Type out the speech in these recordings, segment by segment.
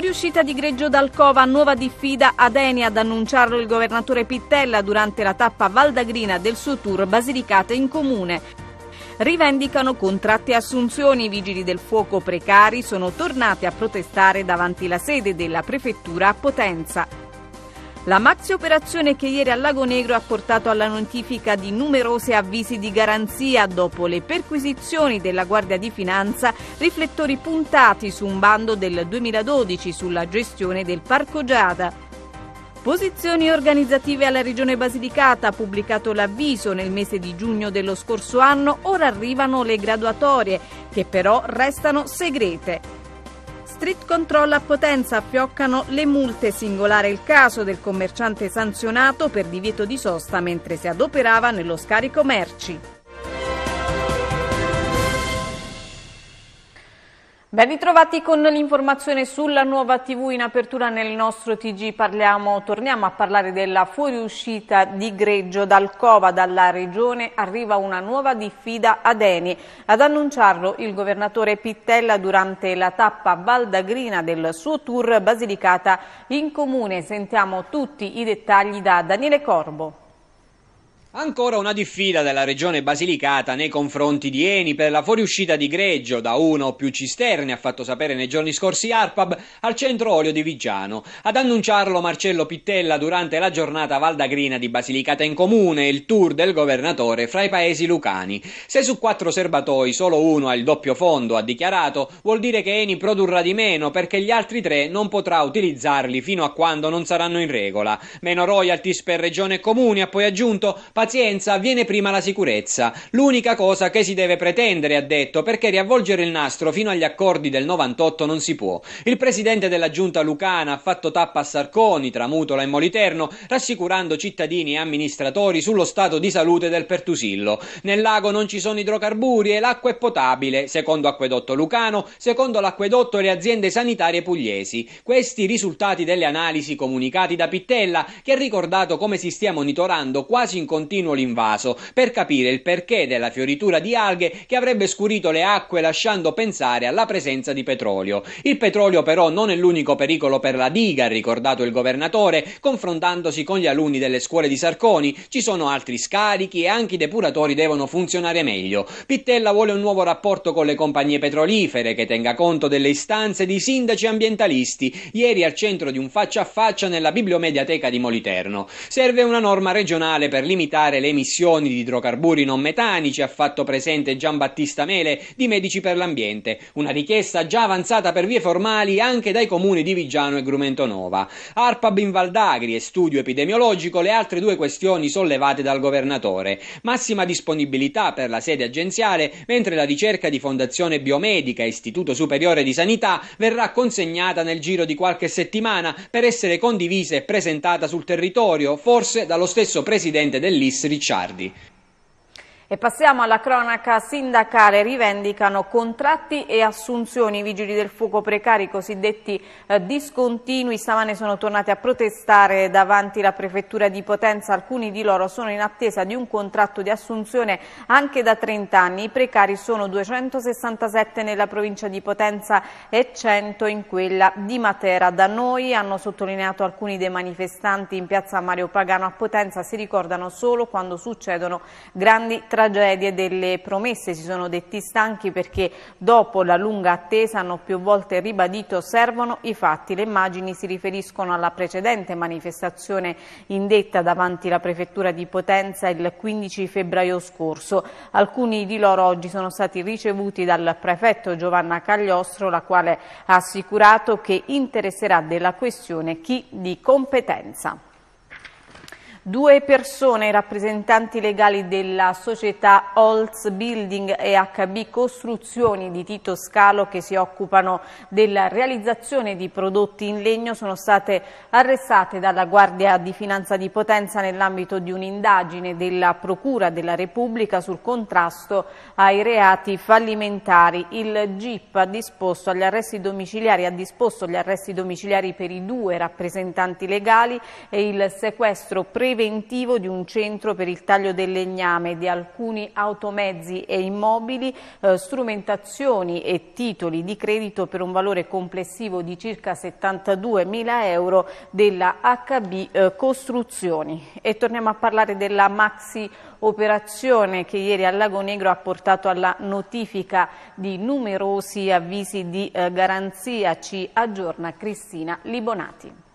Fuoriuscita di Greggio d'Alcova, nuova diffida ad Eni ad annunciarlo il governatore Pittella durante la tappa valdagrina del suo tour Basilicata in comune. Rivendicano contratti e assunzioni, i vigili del fuoco precari sono tornati a protestare davanti la sede della prefettura a Potenza. La maxi operazione che ieri a Lago Negro ha portato alla notifica di numerosi avvisi di garanzia dopo le perquisizioni della Guardia di Finanza, riflettori puntati su un bando del 2012 sulla gestione del Parco Giada. Posizioni organizzative alla Regione Basilicata, ha pubblicato l'avviso nel mese di giugno dello scorso anno, ora arrivano le graduatorie, che però restano segrete. Street Control a Potenza fioccano le multe, singolare il caso del commerciante sanzionato per divieto di sosta mentre si adoperava nello scarico merci. Ben ritrovati con l'informazione sulla nuova TV in apertura nel nostro TG. Parliamo, torniamo a parlare della fuoriuscita di Greggio dal Cova, dalla Regione. Arriva una nuova diffida ad Eni. Ad annunciarlo il governatore Pittella durante la tappa valdagrina del suo tour Basilicata in Comune. Sentiamo tutti i dettagli da Daniele Corbo. Ancora una diffida della regione Basilicata nei confronti di Eni per la fuoriuscita di greggio da una o più cisterne, ha fatto sapere nei giorni scorsi ARPAB, al centro olio di Vigiano. Ad annunciarlo Marcello Pittella durante la giornata valdagrina di Basilicata in Comune, il tour del governatore fra i paesi lucani. Se su quattro serbatoi solo uno ha il doppio fondo, ha dichiarato, vuol dire che Eni produrrà di meno perché gli altri tre non potrà utilizzarli fino a quando non saranno in regola. Meno royalties per regione e comuni, ha poi aggiunto, pazienza viene prima la sicurezza. L'unica cosa che si deve pretendere, ha detto, perché riavvolgere il nastro fino agli accordi del 98 non si può. Il presidente della giunta lucana ha fatto tappa a Sarconi, Tramutola e Moliterno, rassicurando cittadini e amministratori sullo stato di salute del Pertusillo. Nel lago non ci sono idrocarburi e l'acqua è potabile, secondo Acquedotto Lucano, secondo l'acquedotto e le aziende sanitarie pugliesi. Questi risultati delle analisi comunicati da Pittella, che ha ricordato come si stia monitorando quasi in continuazione continuo l'invaso per capire il perché della fioritura di alghe che avrebbe scurito le acque lasciando pensare alla presenza di petrolio. Il petrolio però non è l'unico pericolo per la diga, ha ricordato il governatore, confrontandosi con gli alunni delle scuole di Sarconi. Ci sono altri scarichi e anche i depuratori devono funzionare meglio. Pittella vuole un nuovo rapporto con le compagnie petrolifere che tenga conto delle istanze di sindaci ambientalisti, ieri al centro di un faccia a faccia nella bibliomediateca di Moliterno. Serve una norma regionale per limitare limitare le emissioni di idrocarburi non metanici, ha fatto presente Gian Battista Mele di Medici per l'Ambiente, una richiesta già avanzata per vie formali anche dai comuni di Vigiano e Grumentonova. ARPAB in Valdagri e studio epidemiologico le altre due questioni sollevate dal governatore. Massima disponibilità per la sede agenziale, mentre la ricerca di Fondazione Biomedica e Istituto Superiore di Sanità verrà consegnata nel giro di qualche settimana per essere condivisa e presentata sul territorio, forse dallo stesso presidente dell'Italia Luis Ricciardi e passiamo alla cronaca sindacale, rivendicano contratti e assunzioni, i vigili del fuoco precari, i cosiddetti eh, discontinui, stamane sono tornati a protestare davanti la prefettura di Potenza, alcuni di loro sono in attesa di un contratto di assunzione anche da 30 anni, i precari sono 267 nella provincia di Potenza e 100 in quella di Matera. Da noi hanno sottolineato alcuni dei manifestanti in piazza Mario Pagano a Potenza, si ricordano solo quando succedono grandi tragedie tragedie delle promesse. Si sono detti stanchi perché dopo la lunga attesa hanno più volte ribadito servono i fatti. Le immagini si riferiscono alla precedente manifestazione indetta davanti la prefettura di Potenza il 15 febbraio scorso. Alcuni di loro oggi sono stati ricevuti dal prefetto Giovanna Cagliostro, la quale ha assicurato che interesserà della questione chi di competenza. Due persone, rappresentanti legali della società Holz Building e HB Costruzioni di Tito Scalo che si occupano della realizzazione di prodotti in legno sono state arrestate dalla Guardia di Finanza di Potenza nell'ambito di un'indagine della Procura della Repubblica sul contrasto ai reati fallimentari. Il GIP ha disposto agli arresti domiciliari, ha disposto gli arresti domiciliari per i due rappresentanti legali e il sequestro preventivo preventivo di un centro per il taglio del legname di alcuni automezzi e immobili, eh, strumentazioni e titoli di credito per un valore complessivo di circa 72 mila euro della HB eh, Costruzioni. E torniamo a parlare della maxi operazione che ieri a Lago Negro ha portato alla notifica di numerosi avvisi di eh, garanzia, ci aggiorna Cristina Libonati.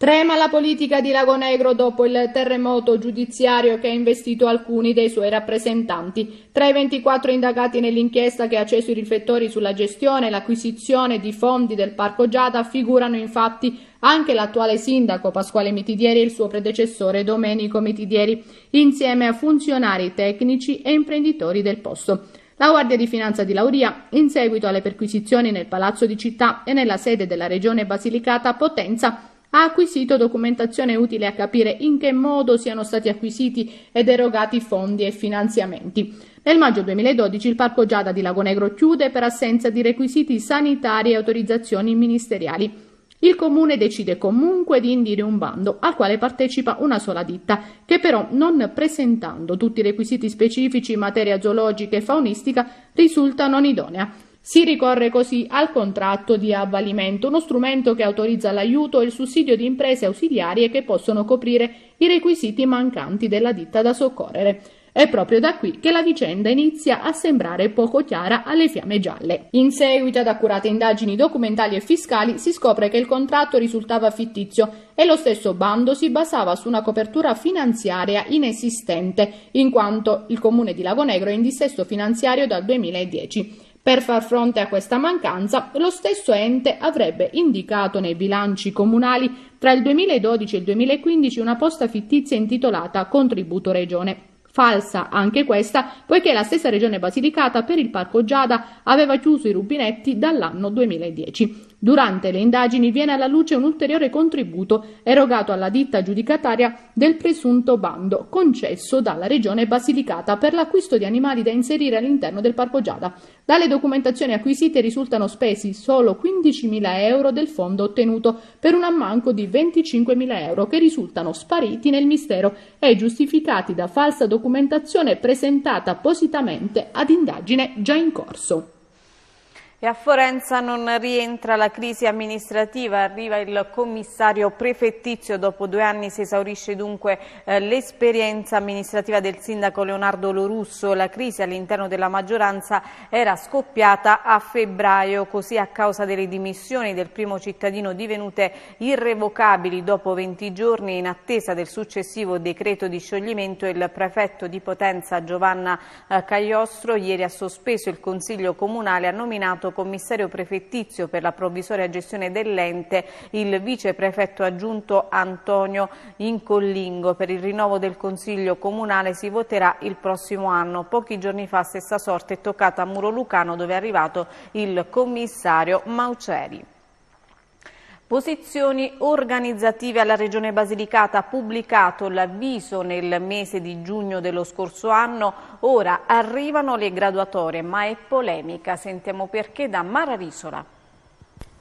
Trema la politica di Lago Negro dopo il terremoto giudiziario che ha investito alcuni dei suoi rappresentanti. Tra i 24 indagati nell'inchiesta che ha acceso i riflettori sulla gestione e l'acquisizione di fondi del Parco Giada figurano infatti anche l'attuale sindaco Pasquale Mitidieri e il suo predecessore Domenico Mitidieri, insieme a funzionari tecnici e imprenditori del posto. La Guardia di Finanza di Lauria, in seguito alle perquisizioni nel Palazzo di Città e nella sede della Regione Basilicata Potenza, ha acquisito documentazione utile a capire in che modo siano stati acquisiti ed erogati fondi e finanziamenti. Nel maggio 2012 il Parco Giada di Lago Negro chiude per assenza di requisiti sanitari e autorizzazioni ministeriali. Il comune decide comunque di indire un bando al quale partecipa una sola ditta, che però non presentando tutti i requisiti specifici in materia zoologica e faunistica risulta non idonea. Si ricorre così al contratto di avvalimento, uno strumento che autorizza l'aiuto e il sussidio di imprese ausiliarie che possono coprire i requisiti mancanti della ditta da soccorrere. È proprio da qui che la vicenda inizia a sembrare poco chiara alle fiamme gialle. In seguito ad accurate indagini documentali e fiscali si scopre che il contratto risultava fittizio e lo stesso bando si basava su una copertura finanziaria inesistente, in quanto il comune di Lagonegro è in dissesto finanziario dal 2010. Per far fronte a questa mancanza, lo stesso ente avrebbe indicato nei bilanci comunali tra il 2012 e il 2015 una posta fittizia intitolata Contributo Regione. Falsa anche questa, poiché la stessa Regione Basilicata per il Parco Giada aveva chiuso i rubinetti dall'anno 2010. Durante le indagini viene alla luce un ulteriore contributo erogato alla ditta giudicataria del presunto bando concesso dalla Regione Basilicata per l'acquisto di animali da inserire all'interno del Parco Giada. Dalle documentazioni acquisite risultano spesi solo 15.000 euro del fondo ottenuto per un ammanco di 25.000 euro che risultano spariti nel mistero e giustificati da falsa documentazione presentata appositamente ad indagine già in corso. E a Forenza non rientra la crisi amministrativa, arriva il commissario prefettizio, dopo due anni si esaurisce dunque eh, l'esperienza amministrativa del sindaco Leonardo Lorusso, la crisi all'interno della maggioranza era scoppiata a febbraio, così a causa delle dimissioni del primo cittadino divenute irrevocabili dopo 20 giorni in attesa del successivo decreto di scioglimento, il prefetto di Potenza Giovanna eh, Cagliostro ieri ha sospeso il consiglio comunale, ha nominato nominato commissario prefettizio per la provvisoria gestione dell'ente il viceprefetto aggiunto Antonio Incollingo. Per il rinnovo del Consiglio Comunale si voterà il prossimo anno. Pochi giorni fa stessa sorte è toccata a Muro Lucano dove è arrivato il commissario Mauceri. Posizioni organizzative alla Regione Basilicata ha pubblicato l'avviso nel mese di giugno dello scorso anno. Ora arrivano le graduatorie, ma è polemica. Sentiamo perché da Mara Risola.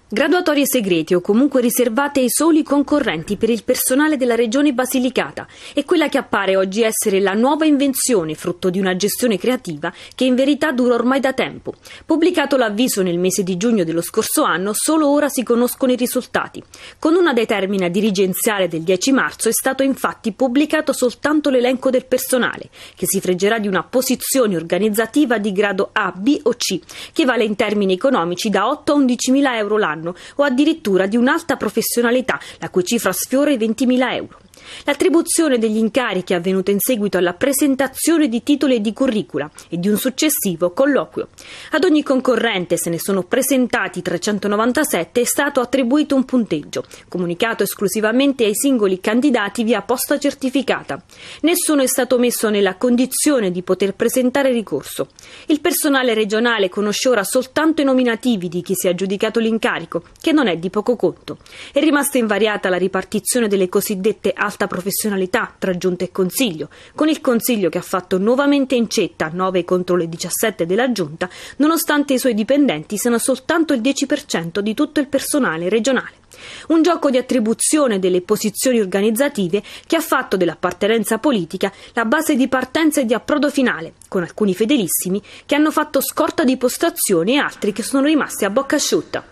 Graduatorie segrete o comunque riservate ai soli concorrenti per il personale della regione Basilicata è quella che appare oggi essere la nuova invenzione frutto di una gestione creativa che in verità dura ormai da tempo. Pubblicato l'avviso nel mese di giugno dello scorso anno, solo ora si conoscono i risultati. Con una determina dirigenziale del 10 marzo è stato infatti pubblicato soltanto l'elenco del personale, che si freggerà di una posizione organizzativa di grado A, B o C, che vale in termini economici da 8 a 11 mila euro l'anno anno o addirittura di un'alta professionalità, la cui cifra sfiora i 20.000 euro. L'attribuzione degli incarichi è avvenuta in seguito alla presentazione di titoli e di curricula e di un successivo colloquio. Ad ogni concorrente se ne sono presentati 397 è stato attribuito un punteggio, comunicato esclusivamente ai singoli candidati via posta certificata. Nessuno è stato messo nella condizione di poter presentare ricorso. Il personale regionale conosce ora soltanto i nominativi di chi si è aggiudicato l'incarico, che non è di poco conto. È rimasta invariata la ripartizione delle cosiddette alte alta professionalità tra Giunta e Consiglio, con il Consiglio che ha fatto nuovamente incetta 9 contro le 17 della Giunta, nonostante i suoi dipendenti siano soltanto il 10% di tutto il personale regionale. Un gioco di attribuzione delle posizioni organizzative che ha fatto dell'appartenenza politica la base di partenza e di approdo finale, con alcuni fedelissimi che hanno fatto scorta di postazioni e altri che sono rimasti a bocca asciutta.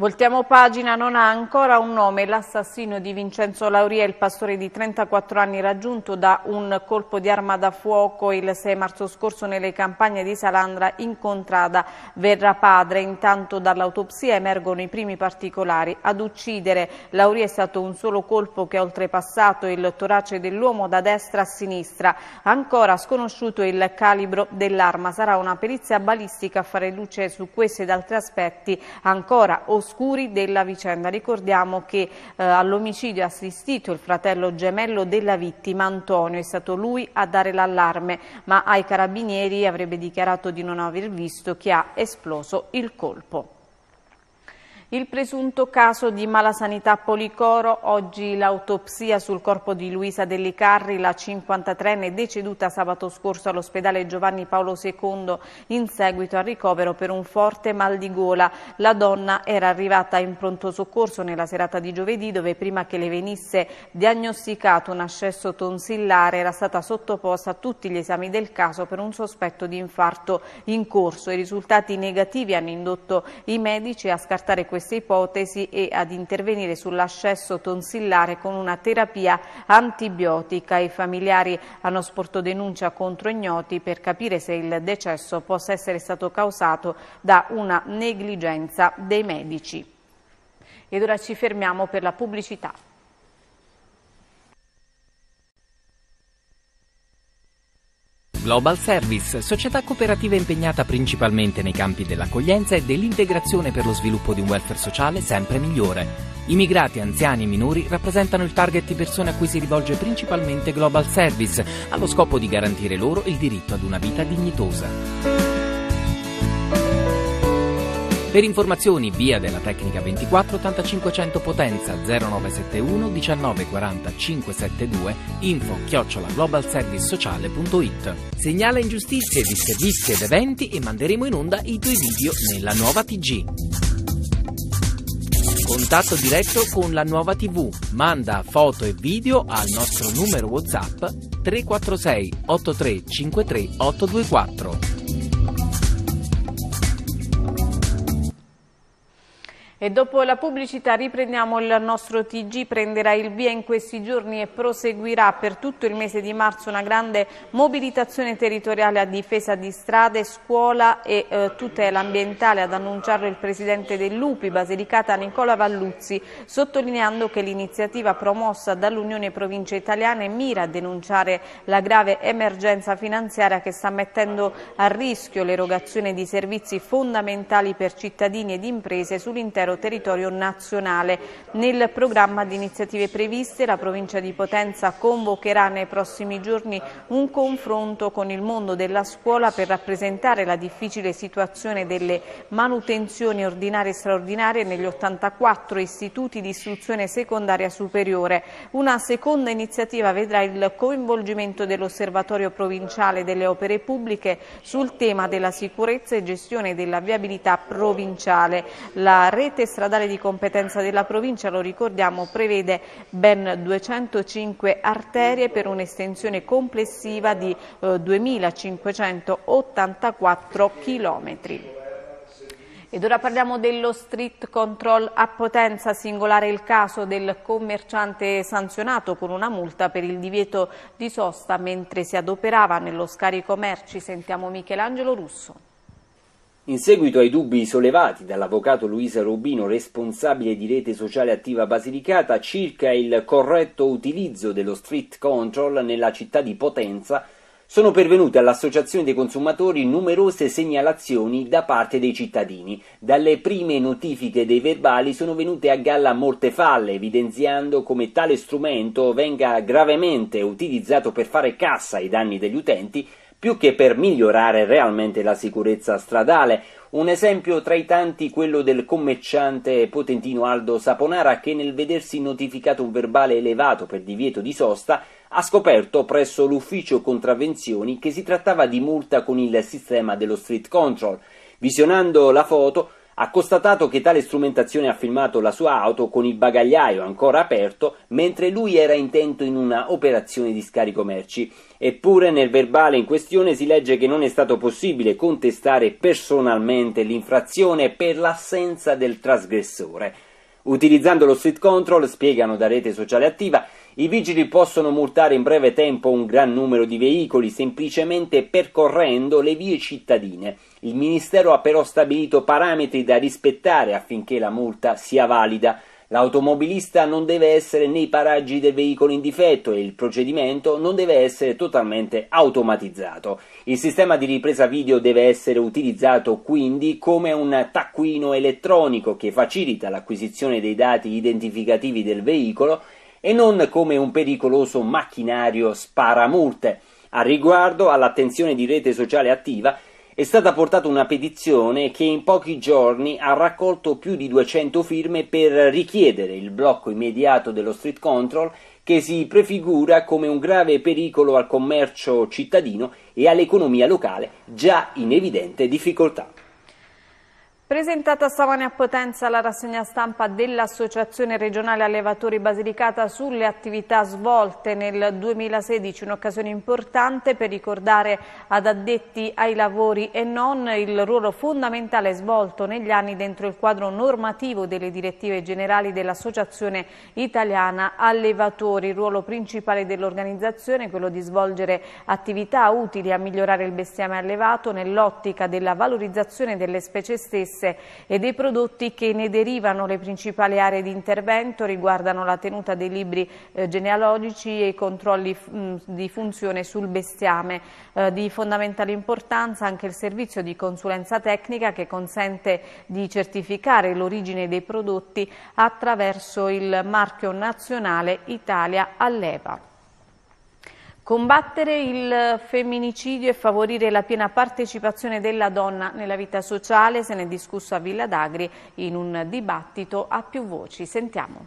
Voltiamo pagina, non ha ancora un nome l'assassino di Vincenzo Lauria, il pastore di 34 anni raggiunto da un colpo di arma da fuoco il 6 marzo scorso nelle campagne di Salandra in contrada Verra Padre. Intanto dall'autopsia emergono i primi particolari. Ad uccidere Lauria è stato un solo colpo che ha oltrepassato il torace dell'uomo da destra a sinistra. Ancora sconosciuto il calibro dell'arma. Sarà una perizia balistica a fare luce su questi ed altri aspetti ancora oscuri della vicenda. Ricordiamo che eh, all'omicidio ha assistito il fratello gemello della vittima, Antonio, è stato lui a dare l'allarme, ma ai carabinieri avrebbe dichiarato di non aver visto che ha esploso il colpo. Il presunto caso di malasanità Policoro, oggi l'autopsia sul corpo di Luisa Dellicarri, la 53enne deceduta sabato scorso all'ospedale Giovanni Paolo II in seguito al ricovero per un forte mal di gola. La donna era arrivata in pronto soccorso nella serata di giovedì dove prima che le venisse diagnosticato un ascesso tonsillare era stata sottoposta a tutti gli esami del caso per un sospetto di infarto in corso. I risultati negativi hanno indotto i medici a scartare questo queste ipotesi e ad intervenire sull'ascesso tonsillare con una terapia antibiotica. I familiari hanno sporto denuncia contro ignoti per capire se il decesso possa essere stato causato da una negligenza dei medici. Ed ora ci fermiamo per la pubblicità. Global Service, società cooperativa impegnata principalmente nei campi dell'accoglienza e dell'integrazione per lo sviluppo di un welfare sociale sempre migliore. Immigrati, anziani e minori rappresentano il target di persone a cui si rivolge principalmente Global Service, allo scopo di garantire loro il diritto ad una vita dignitosa. Per informazioni via della tecnica 24 8500 potenza 0971 1940 572 info chiocciola Segnala ingiustizie di servizi ed eventi e manderemo in onda i tuoi video nella nuova TG. Contatto diretto con la nuova TV. Manda foto e video al nostro numero WhatsApp 346 83 53 824. E dopo la pubblicità riprendiamo il nostro TG, prenderà il via in questi giorni e proseguirà per tutto il mese di marzo una grande mobilitazione territoriale a difesa di strade, scuola e eh, tutela ambientale, ad annunciarlo il presidente dell'UPI Basilicata Nicola Valluzzi, sottolineando che l'iniziativa promossa dall'Unione Province Italiane mira a denunciare la grave emergenza finanziaria che sta mettendo a rischio l'erogazione di servizi fondamentali per cittadini ed imprese sull'intero dell'intero territorio nazionale. Nel programma di iniziative previste la provincia di Potenza convocherà nei prossimi giorni un confronto con il mondo della scuola per rappresentare la difficile situazione delle manutenzioni ordinarie e straordinarie negli 84 istituti di istruzione secondaria superiore. Una seconda iniziativa vedrà il coinvolgimento dell'Osservatorio provinciale delle opere pubbliche sul tema della sicurezza e gestione della viabilità provinciale. La rete rete stradale di competenza della provincia, lo ricordiamo, prevede ben 205 arterie per un'estensione complessiva di 2584 eh, chilometri. Ed ora parliamo dello street control a Potenza, singolare il caso del commerciante sanzionato con una multa per il divieto di sosta mentre si adoperava nello scarico merci. Sentiamo Michelangelo Russo. In seguito ai dubbi sollevati dall'avvocato Luisa Rubino, responsabile di Rete Sociale Attiva Basilicata, circa il corretto utilizzo dello street control nella città di Potenza, sono pervenute all'Associazione dei consumatori numerose segnalazioni da parte dei cittadini. Dalle prime notifiche dei verbali sono venute a galla molte falle, evidenziando come tale strumento venga gravemente utilizzato per fare cassa ai danni degli utenti più che per migliorare realmente la sicurezza stradale. Un esempio tra i tanti quello del commerciante potentino Aldo Saponara che nel vedersi notificato un verbale elevato per divieto di sosta ha scoperto presso l'ufficio contravvenzioni che si trattava di multa con il sistema dello street control. Visionando la foto ha constatato che tale strumentazione ha filmato la sua auto con il bagagliaio ancora aperto mentre lui era intento in una operazione di scarico merci. Eppure nel verbale in questione si legge che non è stato possibile contestare personalmente l'infrazione per l'assenza del trasgressore. Utilizzando lo street control, spiegano da rete sociale attiva, i vigili possono multare in breve tempo un gran numero di veicoli semplicemente percorrendo le vie cittadine. Il Ministero ha però stabilito parametri da rispettare affinché la multa sia valida. L'automobilista non deve essere nei paraggi del veicolo in difetto e il procedimento non deve essere totalmente automatizzato. Il sistema di ripresa video deve essere utilizzato quindi come un taccuino elettronico che facilita l'acquisizione dei dati identificativi del veicolo e non come un pericoloso macchinario sparamurte. A riguardo all'attenzione di Rete Sociale Attiva è stata portata una petizione che in pochi giorni ha raccolto più di 200 firme per richiedere il blocco immediato dello street control che si prefigura come un grave pericolo al commercio cittadino e all'economia locale già in evidente difficoltà. Presentata stamane a Potenza la rassegna stampa dell'Associazione regionale allevatori Basilicata sulle attività svolte nel 2016, un'occasione importante per ricordare ad addetti ai lavori e non il ruolo fondamentale svolto negli anni dentro il quadro normativo delle direttive generali dell'Associazione italiana allevatori. Il ruolo principale dell'organizzazione è quello di svolgere attività utili a migliorare il bestiame allevato nell'ottica della valorizzazione delle specie stesse stesse e dei prodotti che ne derivano. Le principali aree di intervento riguardano la tenuta dei libri eh, genealogici e i controlli mh, mm, di funzione sul bestiame. Eh, di fondamentale importanza anche il servizio di consulenza tecnica che consente di certificare l'origine dei prodotti attraverso il marchio nazionale Italia all'EVA. Combattere il femminicidio e favorire la piena partecipazione della donna nella vita sociale se ne è discusso a Villa d'Agri in un dibattito a più voci. Sentiamo.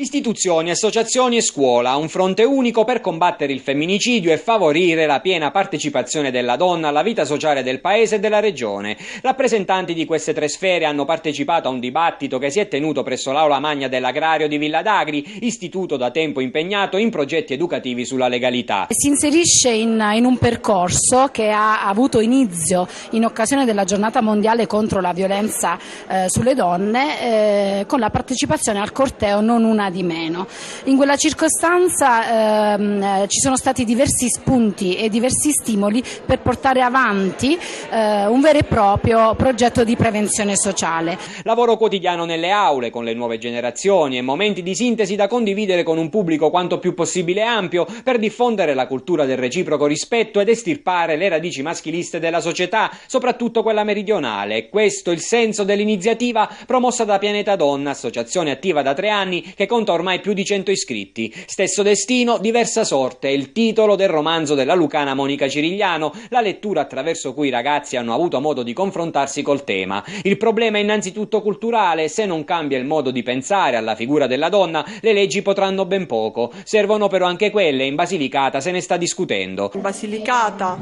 Istituzioni, associazioni e scuola, un fronte unico per combattere il femminicidio e favorire la piena partecipazione della donna alla vita sociale del paese e della regione. Rappresentanti di queste tre sfere hanno partecipato a un dibattito che si è tenuto presso l'aula magna dell'agrario di Villa d'Agri, istituto da tempo impegnato in progetti educativi sulla legalità. Si inserisce in, in un percorso che ha avuto inizio in occasione della giornata mondiale contro la violenza eh, sulle donne eh, con la partecipazione al corteo non una di meno. In quella circostanza ehm, ci sono stati diversi spunti e diversi stimoli per portare avanti eh, un vero e proprio progetto di prevenzione sociale. Lavoro quotidiano nelle aule con le nuove generazioni e momenti di sintesi da condividere con un pubblico quanto più possibile ampio per diffondere la cultura del reciproco rispetto ed estirpare le radici maschiliste della società, soprattutto quella meridionale. Questo è il senso dell'iniziativa promossa da Pianeta Donna, associazione attiva da tre anni che conta ormai più di 100 iscritti. Stesso destino, diversa sorte, il titolo del romanzo della lucana Monica Cirigliano, la lettura attraverso cui i ragazzi hanno avuto modo di confrontarsi col tema. Il problema è innanzitutto culturale, se non cambia il modo di pensare alla figura della donna, le leggi potranno ben poco. Servono però anche quelle, in Basilicata se ne sta discutendo. In Basilicata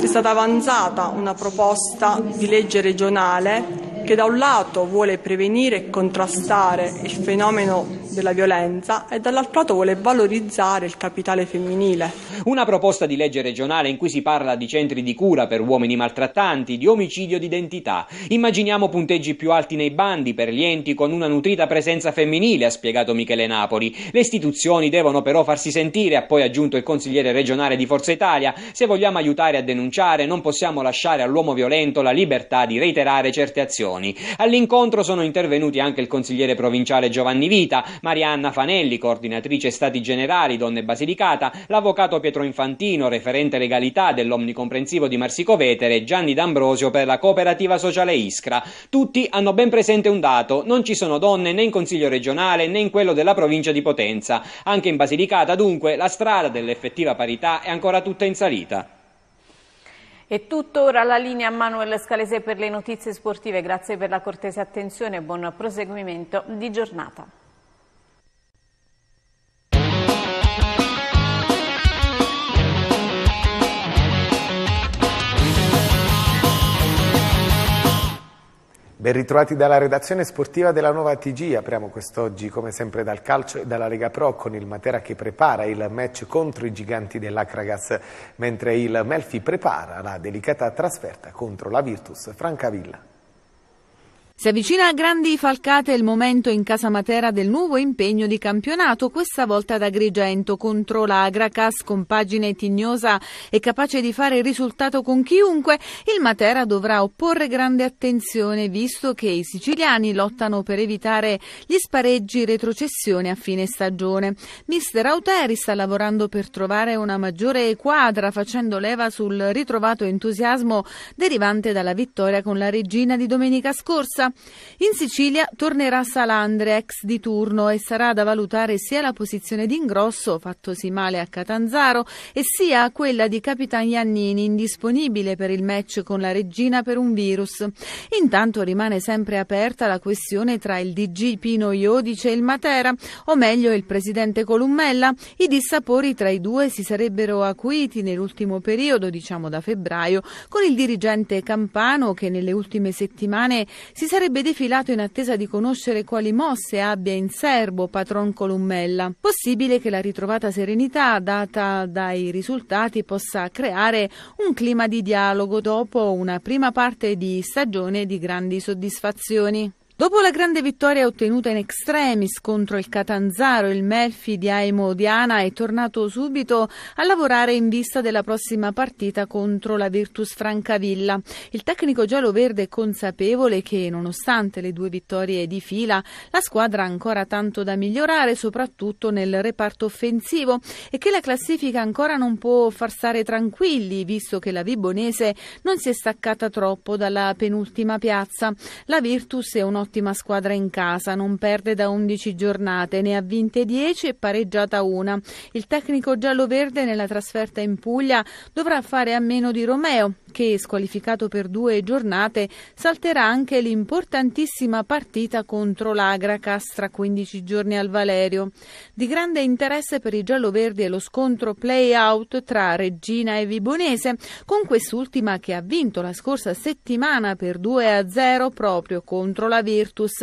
è stata avanzata una proposta di legge regionale che da un lato vuole prevenire e contrastare il fenomeno della violenza e dall'altro lato vuole valorizzare il capitale femminile. Una proposta di legge regionale in cui si parla di centri di cura per uomini maltrattanti, di omicidio d'identità. Immaginiamo punteggi più alti nei bandi per gli enti con una nutrita presenza femminile, ha spiegato Michele Napoli. Le istituzioni devono però farsi sentire, ha poi aggiunto il consigliere regionale di Forza Italia. Se vogliamo aiutare a denunciare, non possiamo lasciare all'uomo violento la libertà di reiterare certe azioni. All'incontro sono intervenuti anche il consigliere provinciale Giovanni Vita, Marianna Fanelli, coordinatrice Stati Generali Donne Basilicata, l'avvocato Pietro Infantino, referente legalità dell'omnicomprensivo di Marsico Vetere, Gianni D'Ambrosio per la cooperativa sociale Iscra. Tutti hanno ben presente un dato, non ci sono donne né in Consiglio regionale né in quello della provincia di Potenza. Anche in Basilicata dunque la strada dell'effettiva parità è ancora tutta in salita. È tutto, ora la linea a Manuel Scalese per le notizie sportive. Grazie per la cortese attenzione e buon proseguimento di giornata. Ben ritrovati dalla redazione sportiva della Nuova TG, apriamo quest'oggi come sempre dal calcio e dalla Lega Pro con il Matera che prepara il match contro i giganti dell'Acragas, mentre il Melfi prepara la delicata trasferta contro la Virtus Francavilla. Si avvicina a grandi falcate il momento in casa Matera del nuovo impegno di campionato, questa volta ad Agrigento contro l'Agracas, compagine tignosa e capace di fare il risultato con chiunque. Il Matera dovrà opporre grande attenzione visto che i siciliani lottano per evitare gli spareggi retrocessione a fine stagione. Mister Auteri sta lavorando per trovare una maggiore quadra facendo leva sul ritrovato entusiasmo derivante dalla vittoria con la regina di domenica scorsa. In Sicilia tornerà Salandre, ex di turno, e sarà da valutare sia la posizione di ingrosso, fattosi male a Catanzaro, e sia quella di Capitan Iannini, indisponibile per il match con la regina per un virus. Intanto rimane sempre aperta la questione tra il DG Pino Iodice e il Matera, o meglio il presidente Colummella. I dissapori tra i due si sarebbero acuiti nell'ultimo periodo, diciamo da febbraio, con il dirigente Campano che nelle ultime settimane si sarebbe sarebbe defilato in attesa di conoscere quali mosse abbia in serbo patron Colummella. Possibile che la ritrovata serenità data dai risultati possa creare un clima di dialogo dopo una prima parte di stagione di grandi soddisfazioni. Dopo la grande vittoria ottenuta in extremis contro il Catanzaro, il Melfi di Aimo Diana è tornato subito a lavorare in vista della prossima partita contro la Virtus Francavilla. Il tecnico giallo-verde è consapevole che, nonostante le due vittorie di fila, la squadra ha ancora tanto da migliorare, soprattutto nel reparto offensivo, e che la classifica ancora non può far stare tranquilli, visto che la Vibonese non si è staccata troppo dalla penultima piazza. La Virtus è un un'ottima squadra in casa, non perde da 11 giornate, ne ha vinte 10 e pareggiata una. Il tecnico giallo-verde nella trasferta in Puglia dovrà fare a meno di Romeo, che squalificato per due giornate salterà anche l'importantissima partita contro l'Agracas tra 15 giorni al Valerio. Di grande interesse per i gialloverdi è lo scontro play-out tra Regina e Vibonese, con quest'ultima che ha vinto la scorsa settimana per 2-0 proprio contro la Vibonese. Virtus.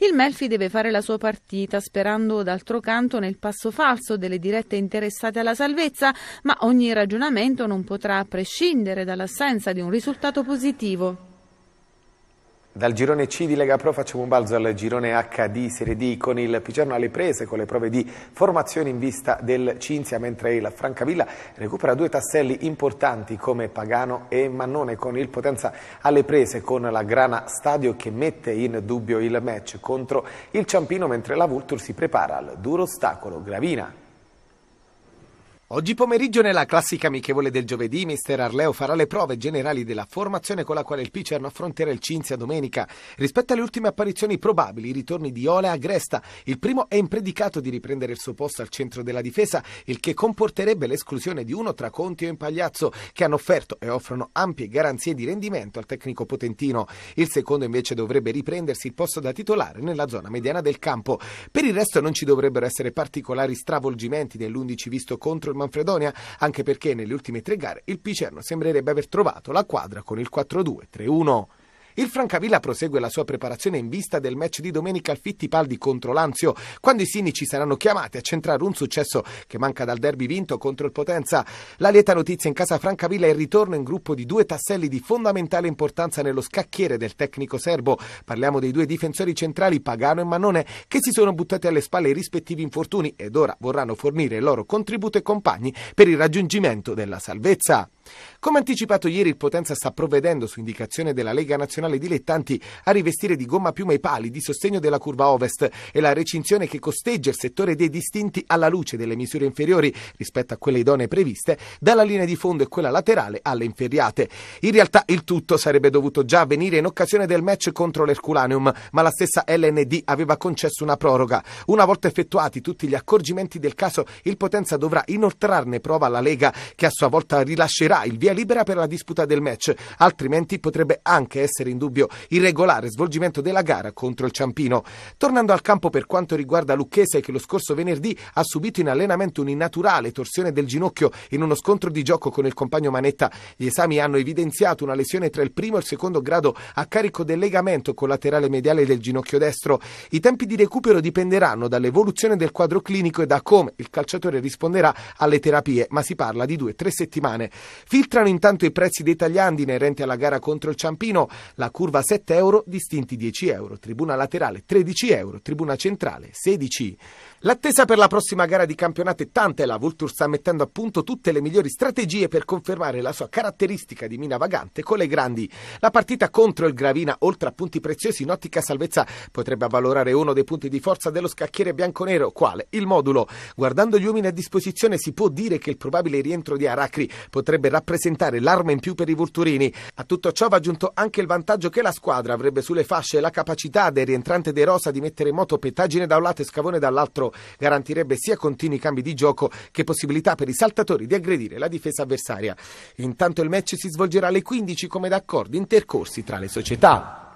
Il Melfi deve fare la sua partita sperando d'altro canto nel passo falso delle dirette interessate alla salvezza, ma ogni ragionamento non potrà prescindere dall'assenza di un risultato positivo. Dal girone C di Lega Pro facciamo un balzo al girone H di Serie D con il Picerno alle prese con le prove di formazione in vista del Cinzia mentre il Francavilla recupera due tasselli importanti come Pagano e Mannone con il Potenza alle prese con la Grana Stadio che mette in dubbio il match contro il Ciampino mentre la Vultur si prepara al duro ostacolo Gravina. Oggi pomeriggio nella classica amichevole del giovedì, mister Arleo farà le prove generali della formazione con la quale il Picerno affronterà il Cinzia domenica. Rispetto alle ultime apparizioni probabili, i ritorni di Ole a Gresta. Il primo è impredicato di riprendere il suo posto al centro della difesa, il che comporterebbe l'esclusione di uno tra Conti o Impagliazzo, che hanno offerto e offrono ampie garanzie di rendimento al tecnico potentino. Il secondo invece dovrebbe riprendersi il posto da titolare nella zona mediana del campo. Per il resto non ci dovrebbero essere particolari stravolgimenti nell'11 visto contro il Manfredonia, anche perché nelle ultime tre gare il Picerno sembrerebbe aver trovato la quadra con il 4-2-3-1. Il Francavilla prosegue la sua preparazione in vista del match di domenica al Fittipaldi contro Lanzio, quando i sinici saranno chiamati a centrare un successo che manca dal derby vinto contro il Potenza. La lieta notizia in casa Francavilla è il ritorno in gruppo di due tasselli di fondamentale importanza nello scacchiere del tecnico serbo. Parliamo dei due difensori centrali Pagano e Mannone che si sono buttati alle spalle i rispettivi infortuni ed ora vorranno fornire il loro contributo e compagni per il raggiungimento della salvezza. Come anticipato ieri, il Potenza sta provvedendo, su indicazione della Lega Nazionale Dilettanti, a rivestire di gomma piuma i pali di sostegno della curva ovest e la recinzione che costeggia il settore dei distinti alla luce delle misure inferiori rispetto a quelle idonee previste, dalla linea di fondo e quella laterale alle inferriate. In realtà il tutto sarebbe dovuto già avvenire in occasione del match contro l'Herculaneum, ma la stessa LND aveva concesso una proroga. Una volta effettuati tutti gli accorgimenti del caso, il Potenza dovrà inoltrarne prova alla Lega, che a sua volta rilascerà dà il via libera per la disputa del match, altrimenti potrebbe anche essere in dubbio il regolare svolgimento della gara contro il Ciampino. Tornando al campo per quanto riguarda Lucchese che lo scorso venerdì ha subito in allenamento un'innaturale torsione del ginocchio in uno scontro di gioco con il compagno Manetta. Gli esami hanno evidenziato una lesione tra il primo e il secondo grado a carico del legamento collaterale mediale del ginocchio destro. I tempi di recupero dipenderanno dall'evoluzione del quadro clinico e da come il calciatore risponderà alle terapie, ma si parla di due o tre settimane. Filtrano intanto i prezzi dei tagliandi inerenti alla gara contro il Ciampino, la curva 7 euro, distinti 10 euro, tribuna laterale 13 euro, tribuna centrale 16 euro. L'attesa per la prossima gara di campionato è tanta e la Vulture sta mettendo a punto tutte le migliori strategie per confermare la sua caratteristica di mina vagante con le grandi. La partita contro il Gravina, oltre a punti preziosi in ottica salvezza, potrebbe avvalorare uno dei punti di forza dello scacchiere bianconero, quale il modulo. Guardando gli uomini a disposizione si può dire che il probabile rientro di Aracri potrebbe rappresentare l'arma in più per i Vulturini. A tutto ciò va aggiunto anche il vantaggio che la squadra avrebbe sulle fasce e la capacità del rientrante De Rosa di mettere in moto Petaggine da un lato e Scavone dall'altro garantirebbe sia continui cambi di gioco che possibilità per i saltatori di aggredire la difesa avversaria. Intanto il match si svolgerà alle 15 come d'accordo intercorsi tra le società.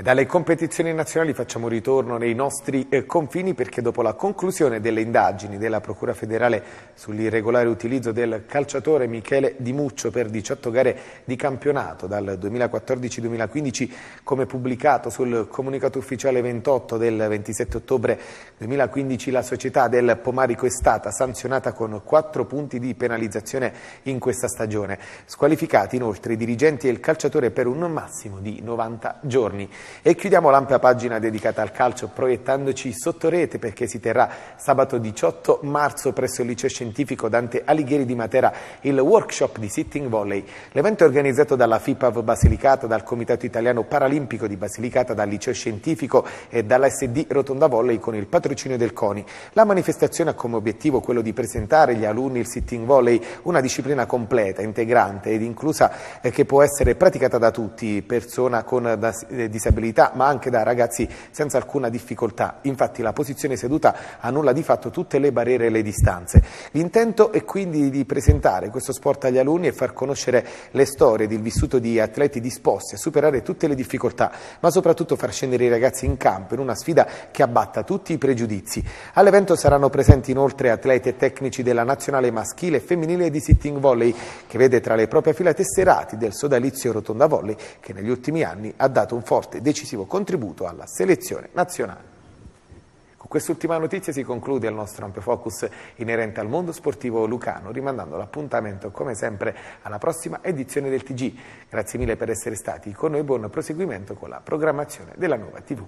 E dalle competizioni nazionali facciamo ritorno nei nostri eh, confini perché dopo la conclusione delle indagini della Procura federale sull'irregolare utilizzo del calciatore Michele Di Muccio per 18 gare di campionato dal 2014-2015 come pubblicato sul comunicato ufficiale 28 del 27 ottobre 2015 la società del Pomarico è stata sanzionata con 4 punti di penalizzazione in questa stagione. Squalificati inoltre i dirigenti e il calciatore per un massimo di 90 giorni. E chiudiamo l'ampia pagina dedicata al calcio proiettandoci sotto rete perché si terrà sabato 18 marzo presso il liceo scientifico Dante Alighieri di Matera il workshop di sitting volley. L'evento è organizzato dalla FIPAV Basilicata, dal Comitato Italiano Paralimpico di Basilicata, dal liceo scientifico e dall'SD Rotonda Volley con il patrocinio del CONI. La manifestazione ha come obiettivo quello di presentare agli alunni il sitting volley, una disciplina completa, integrante ed inclusa eh, che può essere praticata da tutti, persona con eh, disabilità possibilità, ma anche da ragazzi senza alcuna difficoltà. Infatti la posizione seduta annulla di fatto tutte le barriere e le distanze. L'intento è quindi di presentare questo sport agli alunni e far conoscere le storie del vissuto di atleti disposti a superare tutte le difficoltà, ma soprattutto far scendere i ragazzi in campo in una sfida che abbatta tutti i pregiudizi. All'evento saranno presenti inoltre atleti e tecnici della nazionale maschile e femminile di sitting volley, che vede tra le proprie fila tesserati del sodalizio Rotonda Volley, che negli ultimi anni ha dato un forte decisivo contributo alla selezione nazionale. Con quest'ultima notizia si conclude il nostro ampio focus inerente al mondo sportivo lucano, rimandando l'appuntamento come sempre alla prossima edizione del TG. Grazie mille per essere stati con noi, buon proseguimento con la programmazione della nuova TV.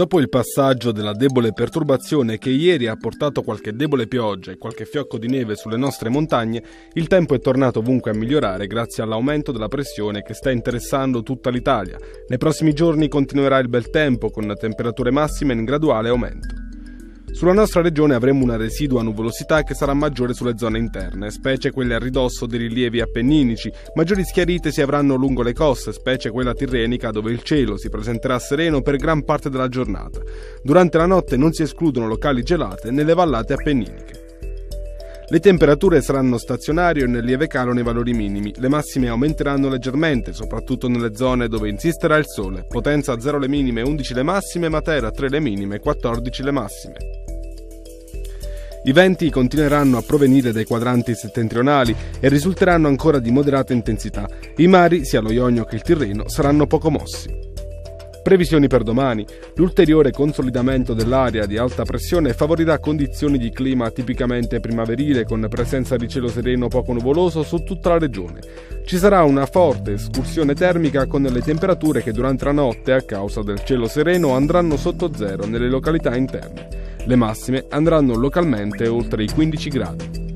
Dopo il passaggio della debole perturbazione che ieri ha portato qualche debole pioggia e qualche fiocco di neve sulle nostre montagne, il tempo è tornato ovunque a migliorare grazie all'aumento della pressione che sta interessando tutta l'Italia. Nei prossimi giorni continuerà il bel tempo con temperature massime in graduale aumento. Sulla nostra regione avremo una residua nuvolosità che sarà maggiore sulle zone interne, specie quelle a ridosso dei rilievi appenninici. Maggiori schiarite si avranno lungo le coste, specie quella tirrenica dove il cielo si presenterà sereno per gran parte della giornata. Durante la notte non si escludono locali gelate nelle vallate appenniniche. Le temperature saranno stazionarie o nel lieve calo nei valori minimi, le massime aumenteranno leggermente, soprattutto nelle zone dove insisterà il sole, potenza 0 le minime, 11 le massime, Matera 3 le minime, 14 le massime. I venti continueranno a provenire dai quadranti settentrionali e risulteranno ancora di moderata intensità. I mari, sia lo Ionio che il Tirreno, saranno poco mossi. Previsioni per domani. L'ulteriore consolidamento dell'area di alta pressione favorirà condizioni di clima tipicamente primaverile con presenza di cielo sereno poco nuvoloso su tutta la regione. Ci sarà una forte escursione termica con le temperature che durante la notte, a causa del cielo sereno, andranno sotto zero nelle località interne. Le massime andranno localmente oltre i 15 gradi.